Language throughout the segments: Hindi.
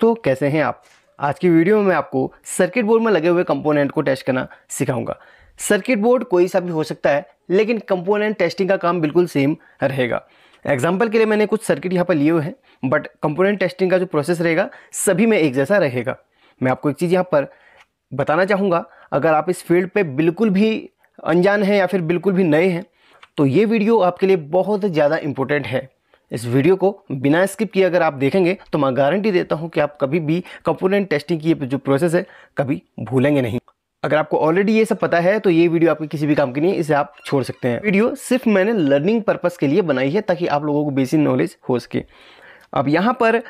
दोस्तों कैसे हैं आप आज की वीडियो में मैं आपको सर्किट बोर्ड में लगे हुए कंपोनेंट को टेस्ट करना सिखाऊंगा सर्किट बोर्ड कोई सा भी हो सकता है लेकिन कंपोनेंट टेस्टिंग का काम बिल्कुल सेम रहेगा एग्जाम्पल के लिए मैंने कुछ सर्किट यहाँ पर लिए हुए हैं बट कंपोनेंट टेस्टिंग का जो प्रोसेस रहेगा सभी में एक जैसा रहेगा मैं आपको एक चीज़ यहाँ पर बताना चाहूँगा अगर आप इस फील्ड पर बिल्कुल भी अनजान हैं या फिर बिल्कुल भी नए हैं तो ये वीडियो आपके लिए बहुत ज़्यादा इम्पोर्टेंट है इस वीडियो को बिना स्किप किए अगर आप देखेंगे तो मैं गारंटी देता हूँ कि आप कभी भी कंपोनेंट टेस्टिंग की जो प्रोसेस है कभी भूलेंगे नहीं अगर आपको ऑलरेडी ये सब पता है तो ये वीडियो आपके किसी भी काम की नहीं इसे आप छोड़ सकते हैं वीडियो सिर्फ मैंने लर्निंग पर्पज़ के लिए बनाई है ताकि आप लोगों को बेसिक नॉलेज हो सके अब यहाँ पर आ,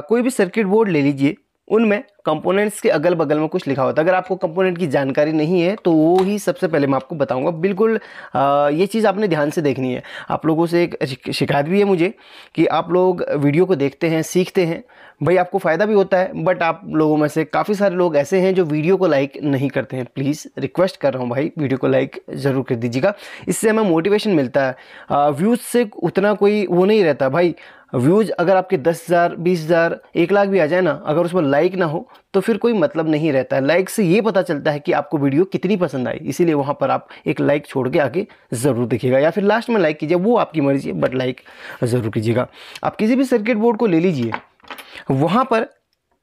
कोई भी सर्किट बोर्ड ले लीजिए उनमें कंपोनेंट्स के अगल बगल में कुछ लिखा होता है अगर आपको कंपोनेंट की जानकारी नहीं है तो वो ही सबसे पहले मैं आपको बताऊंगा बिल्कुल आ, ये चीज़ आपने ध्यान से देखनी है आप लोगों से एक शिकायत भी है मुझे कि आप लोग वीडियो को देखते हैं सीखते हैं भाई आपको फ़ायदा भी होता है बट आप लोगों में से काफ़ी सारे लोग ऐसे हैं जो वीडियो को लाइक नहीं करते हैं प्लीज़ रिक्वेस्ट कर रहा हूँ भाई वीडियो को लाइक ज़रूर कर दीजिएगा इससे हमें मोटिवेशन मिलता है व्यूज़ से उतना कोई वो नहीं रहता भाई व्यूज़ अगर आपके दस हज़ार बीस हज़ार एक लाख भी आ जाए ना अगर उसमें लाइक ना हो तो फिर कोई मतलब नहीं रहता है लाइक से ये पता चलता है कि आपको वीडियो कितनी पसंद आई इसीलिए वहाँ पर आप एक लाइक छोड़ के आगे ज़रूर देखिएगा या फिर लास्ट में लाइक कीजिए वो आपकी मर्जी है बट लाइक ज़रूर कीजिएगा आप किसी भी सर्किट बोर्ड को ले लीजिए वहाँ पर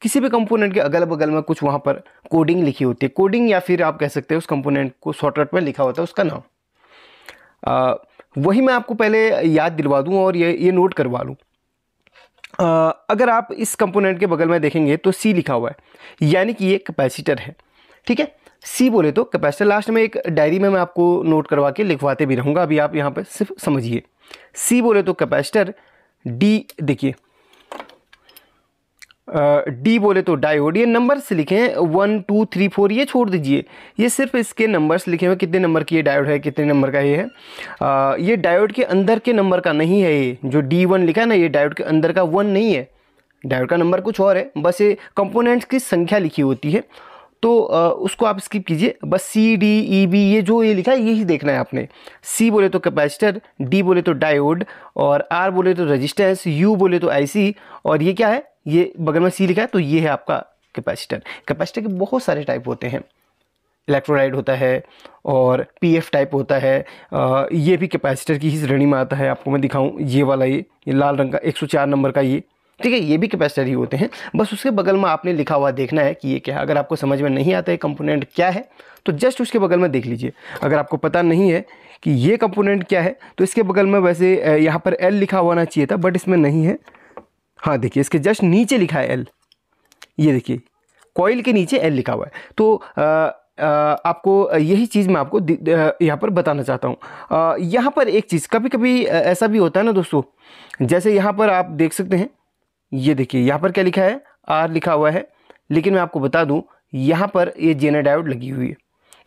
किसी भी कंपोनेंट के अगल बगल में कुछ वहाँ पर कोडिंग लिखी होती है कोडिंग या फिर आप कह सकते हैं उस कंपोनेंट को शॉर्टकट में लिखा होता है उसका नाम वही मैं आपको पहले याद दिलवा दूँ और ये ये नोट करवा लूँ अगर आप इस कंपोनेंट के बगल में देखेंगे तो सी लिखा हुआ है यानी कि ये कैपेसिटर है ठीक है सी बोले तो कैपेसिटर लास्ट में एक डायरी में मैं आपको नोट करवा के लिखवाते भी रहूँगा अभी आप यहाँ पर सिर्फ समझिए सी बोले तो कैपेसिटर डी देखिए डी बोले तो डायोड ये नंबर से लिखे हैं वन टू थ्री फोर ये छोड़ दीजिए ये सिर्फ इसके नंबर्स लिखे हुए कितने नंबर की ये डायोड है कितने नंबर का ये है आ, ये डायोड के अंदर के नंबर का नहीं है ये जो डी वन लिखा है ना ये डायोड के अंदर का वन नहीं है डायोड का नंबर कुछ और है बस ये कंपोनेंट्स की संख्या लिखी होती है तो आ, उसको आप स्किप कीजिए बस सी डी ई बी ये जो ये लिखा है यही देखना है आपने सी बोले तो कैपेसिटर डी बोले तो डायोड और आर बोले तो रजिस्टेंस यू बोले तो आईसी और ये क्या है ये बगल में सी लिखा है तो ये है आपका कैपेसिटर कैपेसिटर के बहुत सारे टाइप होते हैं इलेक्ट्रोलाइट होता है और पीएफ टाइप होता है आ, ये भी कैपेसिटर की ही श्रेणी में आता है आपको मैं दिखाऊं ये वाला ये ये लाल रंग का 104 नंबर का ये ठीक है ये भी कैपेसिटर ही होते हैं बस उसके बगल में आपने लिखा हुआ देखना है कि ये क्या है अगर आपको समझ में नहीं आता है कंपोनेंट क्या है तो जस्ट उसके बगल में देख लीजिए अगर आपको पता नहीं है कि ये कंपोनेंट क्या है तो इसके बगल में वैसे यहाँ पर एल लिखा हुआ ना चाहिए था बट इसमें नहीं है हाँ देखिए इसके जस्ट नीचे लिखा है एल ये देखिए कॉयल के नीचे एल लिखा हुआ है तो आ, आ, आपको यही चीज़ मैं आपको यहाँ पर बताना चाहता हूँ यहाँ पर एक चीज़ कभी कभी ऐसा भी होता है ना दोस्तों जैसे यहाँ पर आप देख सकते हैं ये देखिए यहाँ पर क्या लिखा है आर लिखा हुआ है लेकिन मैं आपको बता दूँ यहाँ पर ये जेना डायोड लगी हुई है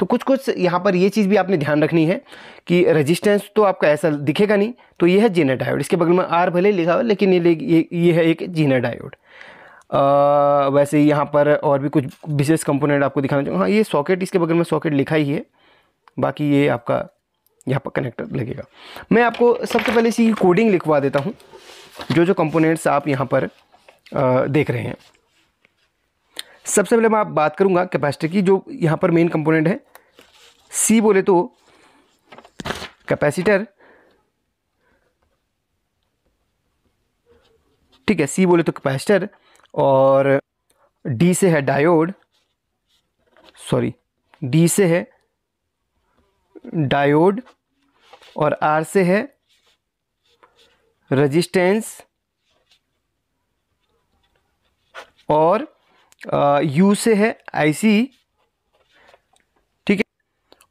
तो कुछ कुछ यहाँ पर ये चीज़ भी आपने ध्यान रखनी है कि रेजिस्टेंस तो आपका ऐसा दिखेगा नहीं तो ये है जीना डायोड इसके बगल में आर भले लिखा हुआ लेकिन ये ये ये है एक जीना डायोड आ, वैसे यहाँ पर और भी कुछ विशेष कंपोनेंट आपको दिखाना चाहूँगा हाँ ये सॉकेट इसके बगल में सॉकेट लिखा ही है बाकी ये आपका यहाँ पर कनेक्टर लगेगा मैं आपको सबसे पहले इसी कोडिंग लिखवा देता हूँ जो जो कंपोनेंट्स आप यहाँ पर आ, देख रहे हैं सबसे पहले मैं आप बात करूँगा कैपेसिटर की जो यहाँ पर मेन कंपोनेंट है सी बोले तो कैपेसिटर ठीक है सी बोले तो कैपेसिटर और डी से है डायोड सॉरी डी से है डायोड और आर से है रजिस्टेंस और यू uh, से है आईसी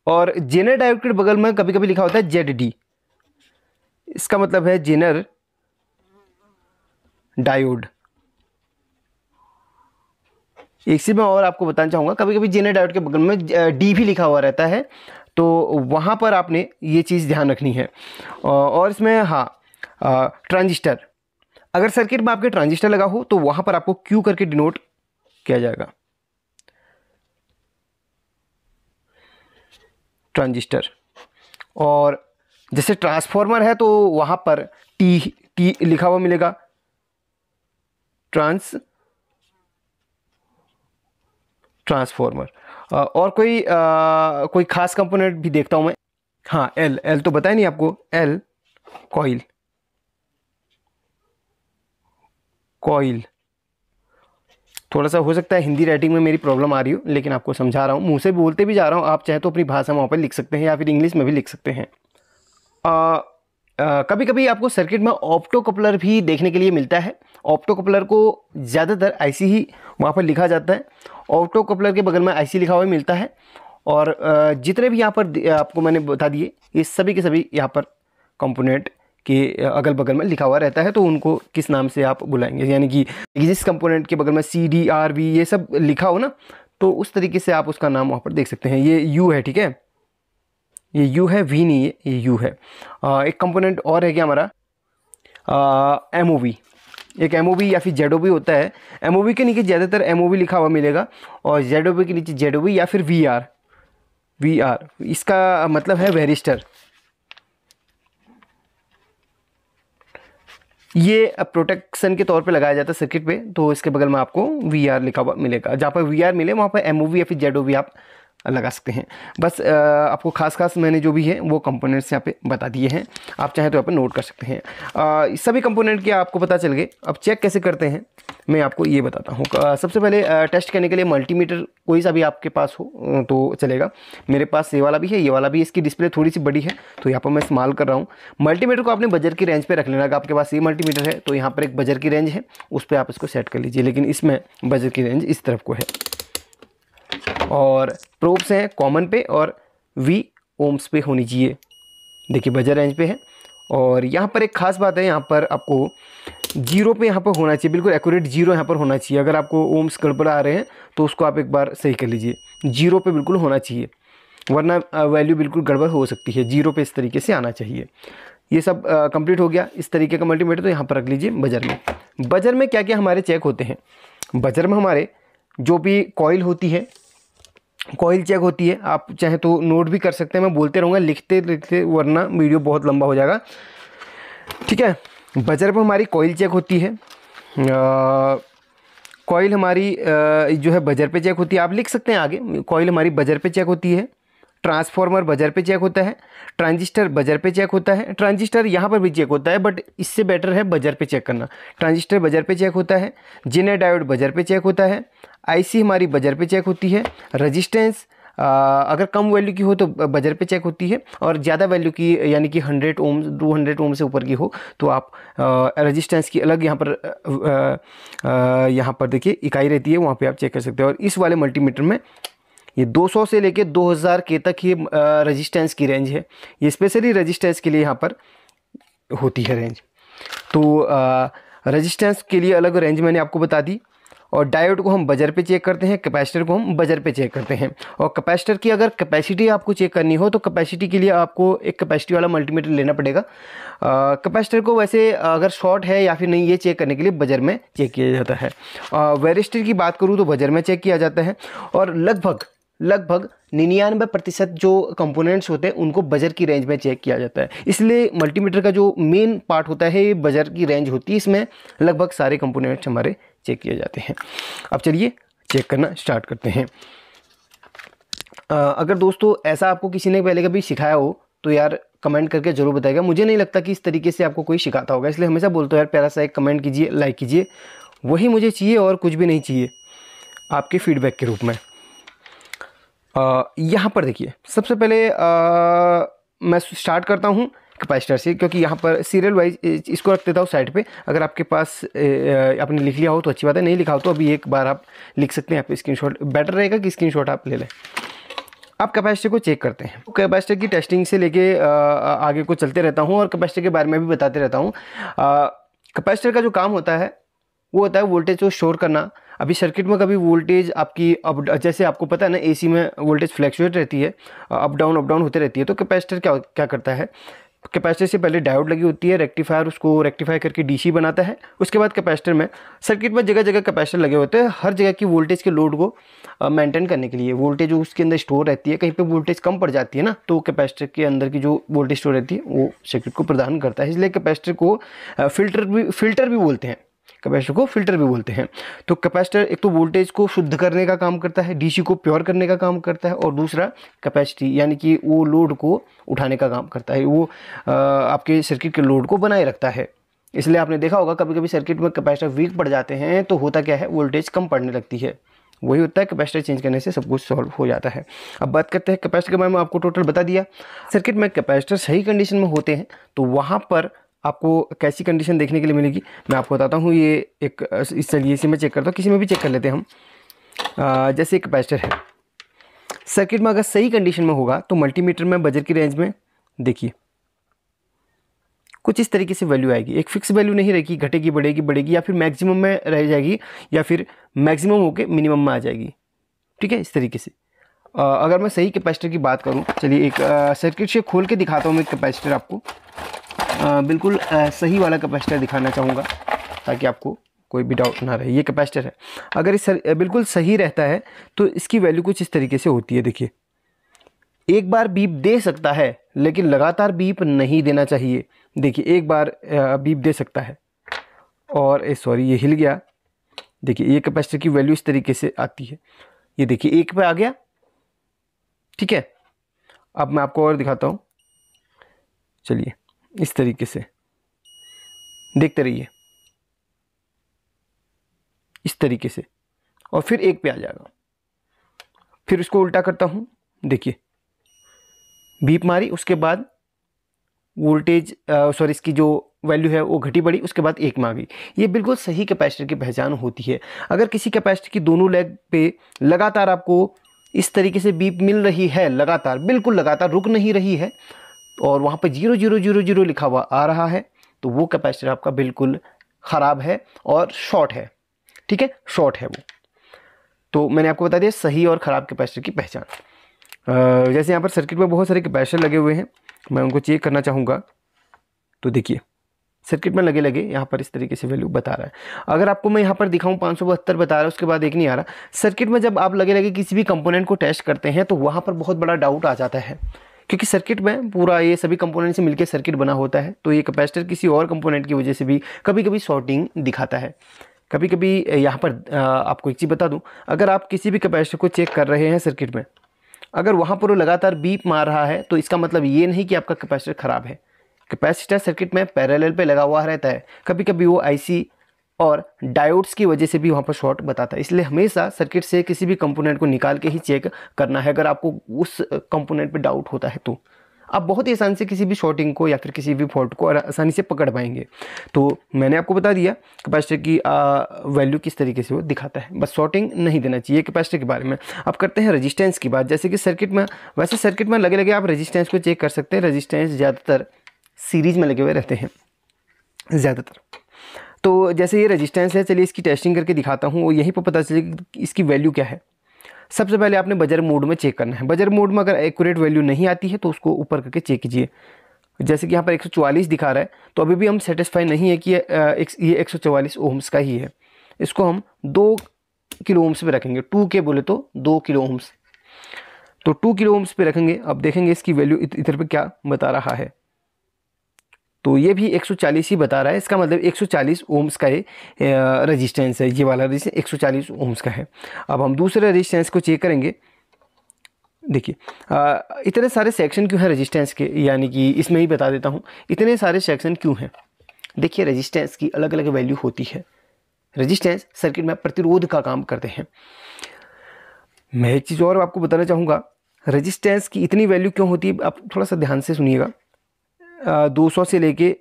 और जेनर डायोड के बगल में कभी कभी लिखा होता है जेड डी इसका मतलब है जेनर डायोड एक चीज़ मैं और आपको बताना चाहूँगा कभी कभी जेनर डायोड के बगल में डी भी लिखा हुआ रहता है तो वहाँ पर आपने ये चीज़ ध्यान रखनी है और इसमें हाँ ट्रांजिस्टर अगर सर्किट में आपके ट्रांजिस्टर लगा हो तो वहाँ पर आपको क्यू करके डिनोट किया जाएगा ट्रांजिस्टर और जैसे ट्रांसफार्मर है तो वहाँ पर टी टी लिखा हुआ मिलेगा ट्रांस ट्रांसफार्मर और कोई आ, कोई ख़ास कंपोनेंट भी देखता हूँ मैं हाँ एल एल तो बताया नहीं आपको एल कॉइल कॉइल थोड़ा सा हो सकता है हिंदी राइटिंग में मेरी प्रॉब्लम आ रही हो लेकिन आपको समझा रहा हूँ मुँह से बोलते भी जा रहा हूँ आप चाहे तो अपनी भाषा में वहाँ पर लिख सकते हैं या फिर इंग्लिश में भी लिख सकते हैं आ, आ, कभी कभी आपको सर्किट में ऑप्टो कपलर भी देखने के लिए मिलता है ऑप्टो कपलर को ज़्यादातर आईसी ही वहाँ पर लिखा जाता है ऑप्टो कपलर के बगल में आईसी लिखा हुआ मिलता है और जितने भी यहाँ पर आपको मैंने बता दिए ये सभी के सभी यहाँ पर कंपोनेंट के अगल बगल में लिखा हुआ रहता है तो उनको किस नाम से आप बुलाएंगे यानी कि जिस कंपोनेंट के बगल में सी डी आर वी ये सब लिखा हो ना तो उस तरीके से आप उसका नाम वहाँ पर देख सकते हैं ये यू है ठीक है ये यू है वी नहीं है ये यू है आ, एक कंपोनेंट और है क्या हमारा एम ओ वी एक एम ओ वी या फिर जेड ओ वी होता है एम ओ वी के नीचे ज़्यादातर एम ओ वी लिखा हुआ मिलेगा और जेड ओ वी के नीचे जेड ओ वी या फिर वी आर वी आर इसका मतलब है वेरिस्टर ये प्रोटेक्शन के तौर पे लगाया जाता है सर्किट पे तो इसके बगल में आपको वी आर लिखा हुआ मिलेगा जहाँ पर वी आर मिले वहाँ पर एम ओ वी या फिर जेड ओ वी आप लगा सकते हैं बस आपको खास खास मैंने जो भी है वो कंपोनेंट्स यहाँ पे बता दिए हैं आप चाहें तो यहाँ पर नोट कर सकते हैं सभी कंपोनेंट के आपको पता चल गए अब चेक कैसे करते हैं मैं आपको ये बताता हूँ सबसे पहले टेस्ट करने के लिए मल्टीमीटर कोई सा भी आपके पास हो तो चलेगा मेरे पास ये वाला भी है ये वाला भी इसकी डिस्प्ले थोड़ी सी बड़ी है तो यहाँ पर मैं इस्तेमाल कर रहा हूँ मल्टीमीटर को आपने बजर की रेंज पर रख लेना अगर आपके पास ये मल्टीमीटर है तो यहाँ पर एक बजर की रेंज है उस पर आप इसको सेट कर लीजिए लेकिन इसमें बजर की रेंज इस तरफ को है और प्रोब्स हैं कॉमन पे और वी ओम्स पे होनी चाहिए देखिए बजर रेंज पे है और यहाँ पर एक ख़ास बात है यहाँ पर आपको जीरो पे यहाँ पर होना चाहिए बिल्कुल एक्यूरेट जीरो यहाँ पर होना चाहिए अगर आपको ओम्स गड़बड़ आ रहे हैं तो उसको आप एक बार सही कर लीजिए जीरो पे बिल्कुल होना चाहिए वरना वैल्यू बिल्कुल गड़बड़ हो सकती है जीरो पे इस तरीके से आना चाहिए ये सब कंप्लीट हो गया इस तरीके का मल्टीमीटर तो यहाँ पर रख लीजिए बजर में बजर में क्या क्या हमारे चेक होते हैं बजर में हमारे जो भी कॉयल होती है कॉयल चेक होती है आप चाहे तो नोट भी कर सकते हैं मैं बोलते रहूँगा लिखते लिखते वरना वीडियो बहुत लंबा हो जाएगा ठीक है बजर पर हमारी कोयल चेक होती है कोयल हमारी जो है बजर पे चेक होती है आप लिख सकते हैं आगे कोयल हमारी बजर पे चेक होती है ट्रांसफार्मर बजर पे चेक होता है ट्रांजिस्टर बजर पे चेक होता है ट्रांजिस्टर यहाँ पर भी चेक होता है बट इससे बेटर है बजर पे चेक करना ट्रांजिस्टर बजर पे चेक होता है जिने डायोड बजर पे चेक होता है आईसी हमारी बजर पे चेक होती है रजिस्टेंस अगर कम वैल्यू की हो तो बजर पे चेक होती है और ज़्यादा वैल्यू की यानी कि हंड्रेड ओम 200 हंड्रेड ओम से ऊपर की हो तो आप रजिस्टेंस की अलग यहाँ पर यहाँ पर देखिए इकाई रहती है वहाँ पर आप चेक कर सकते हैं और इस वाले मल्टीमीटर में ये 200 से लेके 2000 के तक ये रजिस्टेंस की रेंज है ये स्पेशली रजिस्टेंस के लिए यहाँ पर होती है रेंज तो रजिस्टेंस के लिए अलग रेंज मैंने आपको बता दी और डायोड को हम बजर पे चेक करते हैं कैपेसिटर को हम बजर पे चेक करते हैं और कैपेसिटर की अगर कैपेसिटी आपको चेक करनी हो तो कैपेसिटी के लिए आपको एक कैपेसिटी वाला मल्टीमीटर लेना पड़ेगा कैपेसिटर को वैसे अगर शॉर्ट है या फिर नहीं ये चेक करने के लिए बजर में चेक किया जाता है वेरिस्टर की बात करूँ तो बजर में चेक किया जाता है और लगभग लगभग निन्यानवे प्रतिशत जो कंपोनेंट्स होते हैं उनको बजर की रेंज में चेक किया जाता है इसलिए मल्टीमीटर का जो मेन पार्ट होता है ये बजर की रेंज होती है इसमें लगभग सारे कंपोनेंट्स हमारे चेक किए जाते हैं अब चलिए चेक करना स्टार्ट करते हैं अगर दोस्तों ऐसा आपको किसी ने पहले कभी सिखाया हो तो यार कमेंट करके जरूर बताएगा मुझे नहीं लगता कि इस तरीके से आपको कोई सिखाता होगा इसलिए हमेशा बोलते हो यार प्यारा सा एक कमेंट कीजिए लाइक कीजिए वही मुझे चाहिए और कुछ भी नहीं चाहिए आपके फीडबैक के रूप में यहाँ पर देखिए सबसे पहले आ, मैं स्टार्ट करता हूँ कैपेसिटर से क्योंकि यहाँ पर सीरियल वाइज इसको रख देता हूँ साइड पे अगर आपके पास आपने लिख लिया हो तो अच्छी बात है नहीं लिखा हो तो अभी एक बार आप लिख सकते हैं आप शॉट बेटर रहेगा कि शॉट आप ले लें आप कैपेसिटर को चेक करते हैं कैपेसिटर की टेस्टिंग से लेके आगे को चलते रहता हूँ और कैपेसिटर के बारे में भी बताते रहता हूँ कैपेसिटर का जो काम होता है वो होता है वोल्टेज को स्टोर करना अभी सर्किट में कभी वोल्टेज आपकी अप जैसे आपको पता है ना एसी में वोल्टेज फ्लैक्चुएट रहती है अप डाउन अप डाउन होते रहती है तो कैपेसिटर क्या क्या करता है कैपेसिटर से पहले डायोड लगी होती है रेक्टिफायर उसको रेक्टिफाई करके डीसी बनाता है उसके बाद कैपेसिटर में सर्किट में जगह जगह कैपेसिटर लगे होते हैं हर जगह की वोल्टेज के लोड को मेंटेन करने के लिए वोल्टेज उसके अंदर स्टोर रहती है कहीं पे वोल्टेज कम पड़ जाती है ना तो कैपेसिटर के अंदर की जो वोल्टेज स्टोर रहती है वो सर्किट को प्रदान करता है इसलिए कैपेसिटर को फिल्टर भी फिल्टर भी बोलते हैं कैपेसिटर को फिल्टर भी बोलते हैं तो कैपेसिटर एक तो वोल्टेज को शुद्ध करने का काम करता है डीसी को प्योर करने का काम करता है और दूसरा कैपेसिटी यानी कि वो लोड को उठाने का काम करता है वो आ, आपके सर्किट के लोड को बनाए रखता है इसलिए आपने देखा होगा कभी कभी सर्किट में कैपेसिटर वीक पड़ जाते हैं तो होता क्या है वोल्टेज कम पड़ने लगती है वही होता है कैपेसिटर चेंज करने से सब कुछ सॉल्व हो जाता है अब बात करते हैं कैपेसिटर के बारे में आपको टोटल बता दिया सर्किट में कैपेसिटर सही कंडीशन में होते हैं तो वहाँ पर आपको कैसी कंडीशन देखने के लिए मिलेगी मैं आपको बताता हूँ ये एक इस चलिए इसी में चेक करता हूँ किसी में भी चेक कर लेते हैं हम जैसे एक कैपेसिटर है सर्किट में अगर सही कंडीशन में होगा तो मल्टीमीटर में बजट की रेंज में देखिए कुछ इस तरीके से वैल्यू आएगी एक फिक्स वैल्यू नहीं रहेगी घटेगी बढ़ेगी बढ़ेगी या फिर मैक्सिमम में रह जाएगी या फिर मैक्सिमम होके मिनिमम में आ जाएगी ठीक है इस तरीके से अगर मैं सही कैपेसिटर की बात करूँ चलिए एक सर्किट से खोल के दिखाता हूँ मैं कैपेसिटर आपको आ, बिल्कुल आ, सही वाला कैपेसिटर दिखाना चाहूँगा ताकि आपको कोई भी डाउट ना रहे ये कैपेसिटर है अगर इस सर, बिल्कुल सही रहता है तो इसकी वैल्यू कुछ इस तरीके से होती है देखिए एक बार बीप दे सकता है लेकिन लगातार बीप नहीं देना चाहिए देखिए एक बार बीप दे सकता है और सॉरी ये हिल गया देखिए ये कैपेसिटर की वैल्यू इस तरीके से आती है ये देखिए एक पे आ गया ठीक है अब मैं आपको और दिखाता हूँ चलिए इस तरीके से देखते रहिए इस तरीके से और फिर एक पे आ जाएगा फिर इसको उल्टा करता हूँ देखिए भीप मारी उसके बाद वोल्टेज सॉरी इसकी जो वैल्यू है वो घटी बढ़ी उसके बाद एक में आ गई ये बिल्कुल सही कैपेसिटर की पहचान होती है अगर किसी कैपेसिटर की दोनों लेग पे लगातार आपको इस तरीके से बीप मिल रही है लगातार बिल्कुल लगातार रुक नहीं रही है और वहाँ पर जीरो जीरो जीरो जीरो लिखा हुआ आ रहा है तो वो कैपेसिटर आपका बिल्कुल ख़राब है और शॉर्ट है ठीक है शॉर्ट है वो तो मैंने आपको बता दिया सही और ख़राब कैपेसिटर की पहचान जैसे यहाँ पर सर्किट में बहुत सारे कैपेसिटर लगे हुए हैं मैं उनको चेक करना चाहूँगा तो देखिए सर्किट में लगे लगे यहाँ पर इस तरीके से वैल्यू बता रहा है अगर आपको मैं यहाँ पर दिखाऊँ पाँच बता रहा है उसके बाद एक नहीं आ रहा सर्किट में जब आप लगे लगे किसी भी कंपोनेंट को टेस्ट करते हैं तो वहाँ पर बहुत बड़ा डाउट आ जाता है क्योंकि सर्किट में पूरा ये सभी कंपोनेंट से मिलकर सर्किट बना होता है तो ये कैपेसिटर किसी और कंपोनेंट की वजह से भी कभी कभी शॉर्टिंग दिखाता है कभी कभी यहाँ पर आपको एक चीज़ बता दूँ अगर आप किसी भी कैपेसिटर को चेक कर रहे हैं सर्किट में अगर वहाँ पर वो लगातार बीप मार रहा है तो इसका मतलब ये नहीं कि आपका कैपेसिटर ख़राब है कैपेसिटर सर्किट में पैरेलल पे लगा हुआ रहता है कभी कभी वो आईसी और डायोड्स की वजह से भी वहाँ पर शॉर्ट बताता है इसलिए हमेशा सर्किट से किसी भी कंपोनेंट को निकाल के ही चेक करना है अगर आपको उस कंपोनेंट पे डाउट होता है तो आप बहुत ही आसानी से किसी भी शॉर्टिंग को या फिर किसी भी फॉल्ट को आसानी से पकड़ पाएंगे तो मैंने आपको बता दिया कैपेसिटर की वैल्यू किस तरीके से वो दिखाता है बस शॉर्टिंग नहीं देना चाहिए कैपेसिटर के बारे में आप करते हैं रजिस्टेंस की बात जैसे कि सर्किट में वैसे सर्किट में लगे लगे आप रजिस्टेंस को चेक कर सकते हैं रजिस्टेंस ज़्यादातर सीरीज़ में लगे हुए रहते हैं ज़्यादातर तो जैसे ये रजिस्टेंस है चलिए इसकी टेस्टिंग करके दिखाता हूँ और यहीं पर पता चले कि इसकी वैल्यू क्या है सबसे पहले आपने बजर मोड में चेक करना है बजर मोड में अगर एक्यूरेट वैल्यू नहीं आती है तो उसको ऊपर करके चेक कीजिए जैसे कि यहाँ पर 144 दिखा रहा है तो अभी भी हम सेटिस्फाई नहीं है कि ये एक सौ ओम्स का ही है इसको हम दो किलो ओम्स पर रखेंगे टू के बोले तो दो किलो ओम्स तो टू किलो ओम्स पर रखेंगे अब देखेंगे इसकी वैल्यू इधर पर क्या बता रहा है तो ये भी 140 ही बता रहा है इसका मतलब 140 ओम्स का ये रेजिस्टेंस है ये वाला रेजिस्टेंस 140 ओम्स का है अब हम दूसरे रेजिस्टेंस को चेक करेंगे देखिए इतने सारे सेक्शन क्यों हैं रेजिस्टेंस के यानी कि इसमें ही बता देता हूँ इतने सारे सेक्शन क्यों हैं देखिए रजिस्टेंस की अलग अलग वैल्यू होती है रेजिस्टेंस सर्किट में प्रतिरोध का काम करते हैं मैं एक चीज़ और आपको बताना चाहूँगा रेजिस्टेंस की इतनी वैल्यू क्यों होती है आप थोड़ा सा ध्यान से सुनिएगा 200 से लेके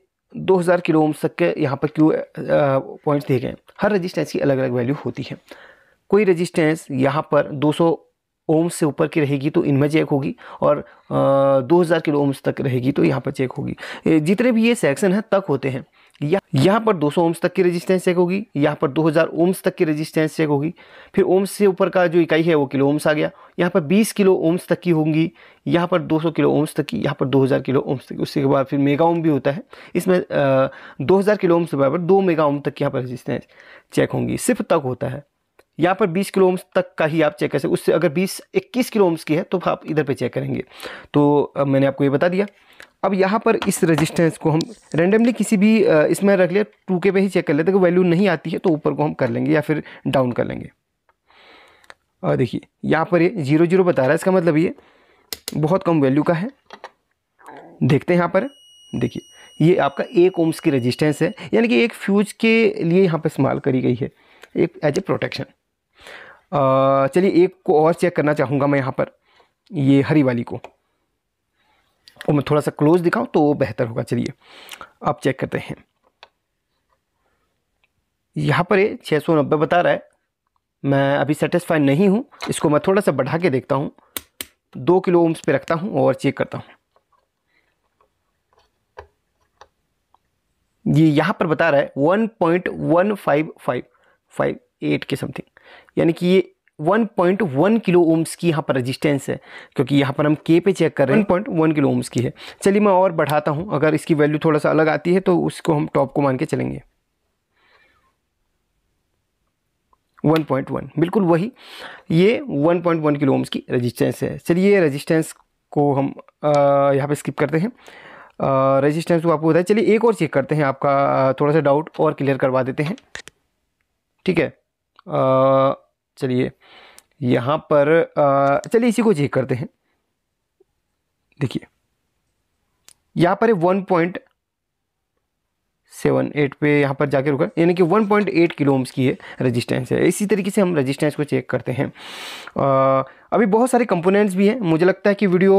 2000 किलो ओम्स तक के यहाँ पर क्यू पॉइंट्स दिए गए हर रेजिस्टेंस की अलग अलग वैल्यू होती है कोई रेजिस्टेंस यहाँ पर 200 ओम्स से ऊपर की रहेगी तो इनमें चेक होगी और आ, 2000 किलो ओम्स तक रहेगी तो यहाँ पर चेक होगी जितने भी ये सेक्शन हैं तक होते हैं यहाँ पर 200 ओम्स तक की रेजिस्टेंस चेक होगी यहाँ पर 2000 ओम्स तक की रेजिस्टेंस चेक होगी फिर ओम्स से ऊपर का जो इकाई है वो किलो ओम्स आ गया यहाँ पर 20 किलो ओम्स तक की होंगी यहाँ पर 200 किलो ओम्स तक की यहाँ पर 2000 किलो ओम्स तक उसके बाद फिर मेगा ओम भी होता है इसमें दो हज़ार किलो ओम्स के बराबर दो मेगा ओम तक की यहाँ पर रजिस्टेंस चेक होंगी सिर्फ तक होता है यहाँ पर 20 किलो ओम्स तक का ही आप चेक कर सकते उससे अगर 20 21 किलो ओम्स की है तो आप इधर पे चेक करेंगे तो मैंने आपको ये बता दिया अब यहाँ पर इस रेजिस्टेंस को हम रेंडमली किसी भी इसमें रख लिया टू के पे ही चेक कर लेते हैं वैल्यू नहीं आती है तो ऊपर को हम कर लेंगे या फिर डाउन कर लेंगे और देखिए यहाँ पर ये जीरो जीरो बता रहा है इसका मतलब ये बहुत कम वैल्यू का है देखते हैं यहाँ पर देखिए ये आपका एक ओम्स की रजिस्टेंस है यानी कि एक फ्यूज के लिए यहाँ पर इस्तेमाल करी गई है एक एज ए प्रोटेक्शन चलिए एक को और चेक करना चाहूँगा मैं यहाँ पर ये हरी वाली को और मैं थोड़ा सा क्लोज दिखाऊं तो वो बेहतर होगा चलिए आप चेक करते हैं यहाँ पर ये छः सौ नब्बे बता रहा है मैं अभी सेटिस्फाई नहीं हूँ इसको मैं थोड़ा सा बढ़ा के देखता हूँ दो किलो ओम्स पे रखता हूँ और चेक करता हूँ ये यहाँ पर बता रहा है one point one five five five eight के समथिंग यानी कि ये 1.1 किलो ओम्स की यहाँ पर रेजिस्टेंस है क्योंकि यहाँ पर हम के पे चेक कर रहे हैं 1.1 किलो ओम्स की है चलिए मैं और बढ़ाता हूँ अगर इसकी वैल्यू थोड़ा सा अलग आती है तो उसको हम टॉप को मान के चलेंगे 1.1 बिल्कुल वही ये 1.1 किलो ओम्स की रेजिस्टेंस है चलिए रेजिस्टेंस को हम यहाँ पर स्किप करते हैं रजिस्टेंस को आपको बताए चलिए एक और चेक करते हैं आपका थोड़ा सा डाउट और क्लियर करवा देते हैं ठीक है आ, चलिए यहाँ पर चलिए इसी को चेक करते हैं देखिए यहाँ पर वन पॉइंट सेवन एट पे यहाँ पर जाके रुका यानी कि one point eight kilo ohms की है रेजिस्टेंस है इसी तरीके से हम रेजिस्टेंस को चेक करते हैं आ, अभी बहुत सारे कंपोनेंट्स भी हैं मुझे लगता है कि वीडियो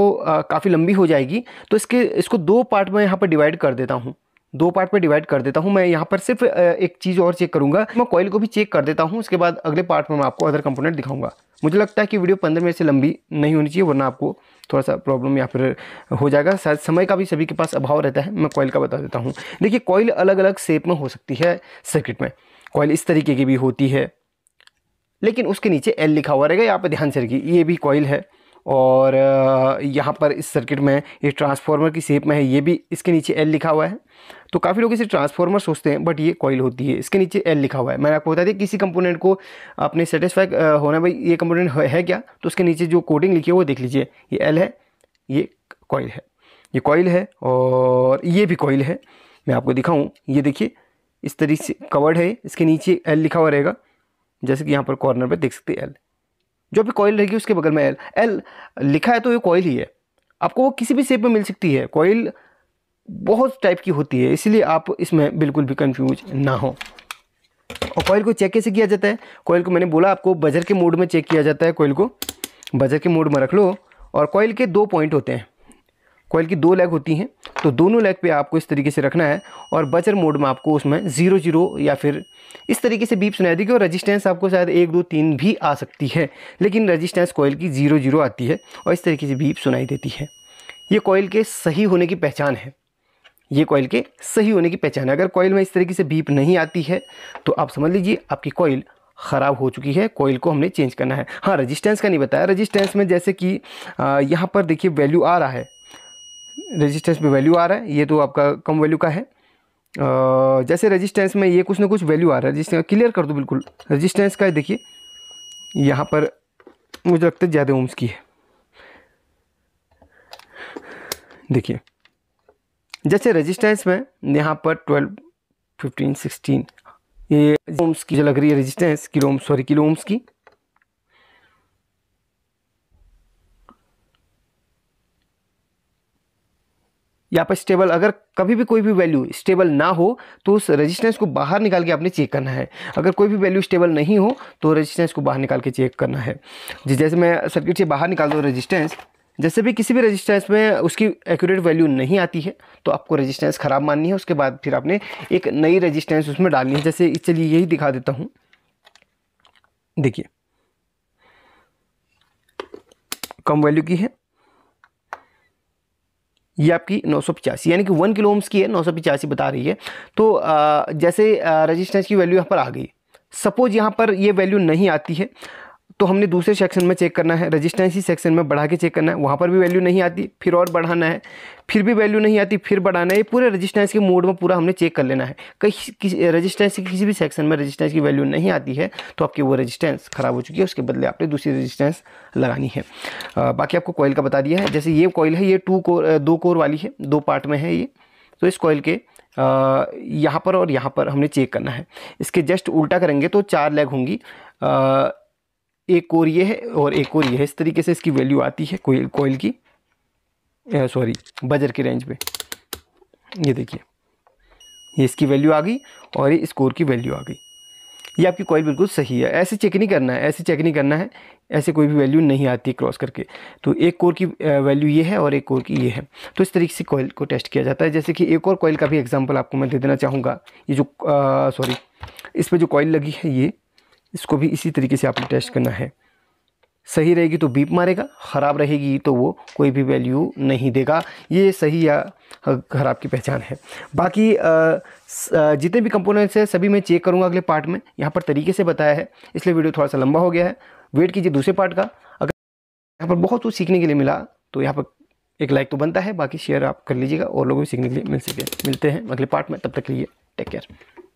काफ़ी लंबी हो जाएगी तो इसके इसको दो पार्ट में यहाँ पर डिवाइड कर देता हूँ दो पार्ट में डिवाइड कर देता हूँ मैं यहाँ पर सिर्फ एक चीज़ और चेक करूँगा मैं कॉयल को भी चेक कर देता हूँ उसके बाद अगले पार्ट में मैं आपको अदर कंपोनेंट दिखाऊंगा मुझे लगता है कि वीडियो पंद्रह मिनट से लंबी नहीं होनी चाहिए वरना आपको थोड़ा सा प्रॉब्लम या फिर हो जाएगा शायद समय का भी सभी के पास अभाव रहता है मैं कॉइल का बता देता हूँ देखिए कॉइल अलग अलग शेप में हो सकती है सर्किट में कॉयल इस तरीके की भी होती है लेकिन उसके नीचे एल लिखा हुआ रहेगा यहाँ पर ध्यान से रखिए ये भी कॉइल है और यहाँ पर इस सर्किट में ये ट्रांसफार्मर की शेप में है ये भी इसके नीचे एल लिखा हुआ है तो काफ़ी लोग इसे ट्रांसफार्मर सोचते हैं बट ये कॉयल होती है इसके नीचे एल लिखा हुआ है मैंने आपको बता दिया किसी कंपोनेंट को आपने सेटिस्फाई होना भाई ये कंपोनेंट है क्या तो उसके नीचे जो कोडिंग लिखी है वो देख लीजिए ये एल है ये कॉइल है ये कॉइल है और ये भी कॉइल है मैं आपको दिखाऊँ ये देखिए इस तरीके से कवर्ड है इसके नीचे एल लिखा हुआ रहेगा जैसे कि यहाँ पर कॉर्नर पर देख सकते हैं एल जो भी कॉयल रहेगी उसके बगल में एल एल लिखा है तो ये कॉइल ही है आपको वो किसी भी शेप में मिल सकती है कॉयल बहुत टाइप की होती है इसलिए आप इसमें बिल्कुल भी कंफ्यूज ना हो और कॉइल को चेक कैसे किया जाता है कॉइल को मैंने बोला आपको बजर के मोड में चेक किया जाता है कॉइल को बजर के मोड में रख लो और कॉइल के दो पॉइंट होते हैं कोयल की दो लेग होती हैं तो दोनों लेग पे आपको इस तरीके से रखना है और बजर मोड में आपको उसमें ज़ीरो जीरो या फिर इस तरीके से बीप सुनाई देगी और रेजिस्टेंस आपको शायद एक दो तीन भी आ सकती है लेकिन रेजिस्टेंस कोयल की ज़ीरो जीरो आती है और इस तरीके से बीप सुनाई देती है ये कोयल के सही होने की पहचान है ये कोयल के सही होने की पहचान है अगर कोयल में इस तरीके से बीप नहीं आती है तो आप समझ लीजिए आपकी कॉयल ख़राब हो चुकी है कॉइल को हमने चेंज करना है हाँ रेजिस्टेंस का नहीं बताया रेजिस्टेंस में जैसे कि यहाँ पर देखिए वैल्यू आ रहा है रेजिस्टेंस में वैल्यू आ रहा है ये तो आपका कम वैल्यू का है जैसे रेजिस्टेंस में ये कुछ ना कुछ वैल्यू आ रहा है रेजिस्टेंस क्लियर कर दो बिल्कुल रजिस्टेंस का देखिए यहाँ पर मुझे लगता है ज़्यादा ओम्स की है देखिए जैसे रेजिस्टेंस में यहाँ पर ट्वेल्व फिफ्टीन सिक्सटीन ये ओम्स की जो लग रही है resistance kilo ohms sorry kilo ohms की यहाँ पर स्टेबल अगर कभी भी कोई भी वैल्यू स्टेबल ना हो तो उस रेजिस्टेंस को बाहर निकाल के आपने चेक करना है अगर कोई भी वैल्यू स्टेबल नहीं हो तो रेजिस्टेंस को बाहर निकाल के चेक करना है जैसे मैं सर्किट से बाहर निकाल दूँ रजिस्टेंस जैसे भी किसी भी रेजिस्टेंस में उसकी एक्यूरेट वैल्यू नहीं आती है तो आपको रेजिस्टेंस ख़राब माननी है उसके बाद फिर आपने एक नई रेजिस्टेंस उसमें डालनी है जैसे चलिए यही दिखा देता हूँ देखिए कम वैल्यू की है ये आपकी नौ सौ पिचासी यानी कि वन किलो ओम्स की है नौ सौ पिचासी बता रही है तो जैसे रजिस्टेंस की वैल्यू यहाँ पर आ गई सपोज यहाँ पर ये वैल्यू नहीं आती है तो हमने दूसरे सेक्शन में चेक करना है रजिस्टेंस ही सेक्शन में बढ़ा के चेक करना है वहाँ पर भी वैल्यू नहीं आती फिर और बढ़ाना है फिर भी वैल्यू नहीं आती फिर बढ़ाना है ये पूरे रजिस्टेंस के मोड में पूरा हमने चेक कर लेना है कहीं किसी रजिस्टेंस की किसी भी सेक्शन में रजिस्टेंस की वैल्यू नहीं आती है तो आपकी वो रजिस्टेंस ख़राब हो चुकी है उसके बदले आपने दूसरी रजिस्टेंस लगानी है बाकी आपको कॉयल का बता दिया है जैसे ये कॉयल है ये टू कोर दो कोर वाली है दो पार्ट में है ये तो इस कॉयल के यहाँ पर और यहाँ पर हमने चेक करना है इसके जस्ट उल्टा करेंगे तो चार लेग होंगी एक और ये है और एक और ये है इस तरीके से इसकी वैल्यू आती है कोयल कोयल की सॉरी बजर की रेंज पे ये देखिए ये इसकी वैल्यू आ गई और ये स्कोर की वैल्यू आ गई ये आपकी कॉइल बिल्कुल सही है ऐसे चेक नहीं करना है ऐसे चेक नहीं करना है ऐसे कोई भी वैल्यू नहीं आती क्रॉस करके तो एक कोर की वैल्यू ये है और एक कोर की ये है तो इस तरीके से कॉइल को टेस्ट किया जाता है जैसे कि एक और कॉइल का भी एग्जाम्पल आपको मैं दे देना चाहूँगा ये जो सॉरी इस पर जो कॉइल लगी है ये इसको भी इसी तरीके से आपने टेस्ट करना है सही रहेगी तो बीप मारेगा ख़राब रहेगी तो वो कोई भी वैल्यू नहीं देगा ये सही या खराब की पहचान है बाकी जितने भी कंपोनेंट्स हैं सभी मैं चेक करूँगा अगले पार्ट में यहाँ पर तरीके से बताया है इसलिए वीडियो थोड़ा सा लंबा हो गया है वेट कीजिए दूसरे पार्ट का अगर यहाँ पर बहुत कुछ सीखने के लिए मिला तो यहाँ पर एक लाइक तो बनता है बाकी शेयर आप कर लीजिएगा और लोगों को सीखने के लिए मिल सके मिलते हैं अगले पार्ट में तब तक के लिए टेक केयर